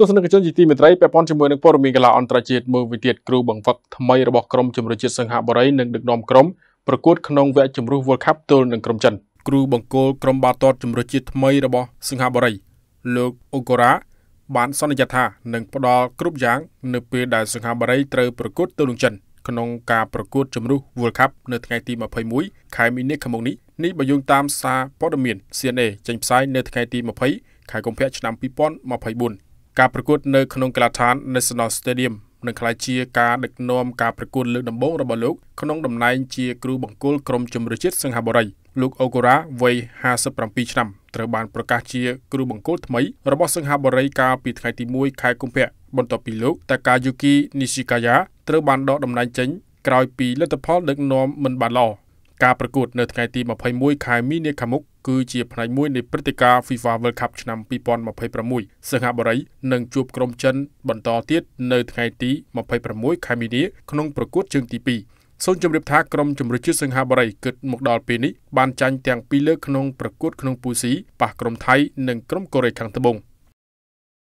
ទស្សនិកជនជាទីមេត្រីពាក់ព័ន្ធជាមួយនឹងព័ត៌មានកីឡាអន្តរជាតិមើលវិទៀតគ្រូបង្វឹកថ្មីរបស់ក្រុមជំនឿជាតិសង្ហបុរីនិងដឹកនាំក្រុមប្រកួតក្នុងវគ្គជម្រុះ World Cup ទល់នឹងក្រុមចិនគ្រូបង្គោលក្រុមបាល់ទាត់ជំនឿជាតិថ្មីរបស់សង្ហបុរីលោកអូកូរ៉ាបានសន្យាថានឹងផ្ដល់គ្រប់យ៉ាងនៅពេលដែលសង្ហបុរីត្រូវប្រកួតទល់នឹងចិនក្នុងការប្រកួតជម្រុះ World Cup នៅថ្ងៃទី21ខែមីនាខាងមុខនេះនេះបើយោងតាមសារព័ត៌មាន CNA ចេញផ្សាយនៅថ្ងៃទី20ខែកុម្ភៈឆ្នាំ2024ការប្រកួតនៅក្នុងកីឡដ្ឋាន National Stadium នឹងក្លាយជាការដឹកនាំការប្រកួតលើកដំបូងរបស់លោកក្នុងតំណែងជាគ្រូបង្គោលក្រុមជំនឿជាតិសង្ហបុរី លោកអូកូរ៉ាវ័យ57ឆ្នាំត្រូវបានប្រកាសជាគ្រូបង្គោលថ្មីរបស់សង្ហបុរីកាលពីថ្ងៃទី1ខែកុម្ភៈបន្ទាប់ពីលោកតាកាយូគីនីស៊ីកាយ៉ាត្រូវបានដកតំណែងចេញក្រោយពីលទ្ធផលដឹកនាំមិនបានល្អការប្រកួតនៅថ្ងៃទី21ខែមីនាខាងមុខគឺជាផ្នែកមួយនៃព្រឹត្តិការណ៍ FIFA World Cup ឆ្នាំ2026សិង្ហបុរីនឹងជួបក្រុមចិនបន្តទៀតនៅថ្ងៃទី26ខែមីនាក្នុងប្រកួតជើងទី2សូមជម្រាបថាក្រុមជម្រើសជាតិសិង្ហបុរីគិតមកដល់ពេលនេះបានចាញ់ទាំងពីរលើកក្នុងប្រកួតក្នុងពូស៊ីប៉ះក្រុមថៃនិងក្រុមកូរ៉េខាងត្បូង។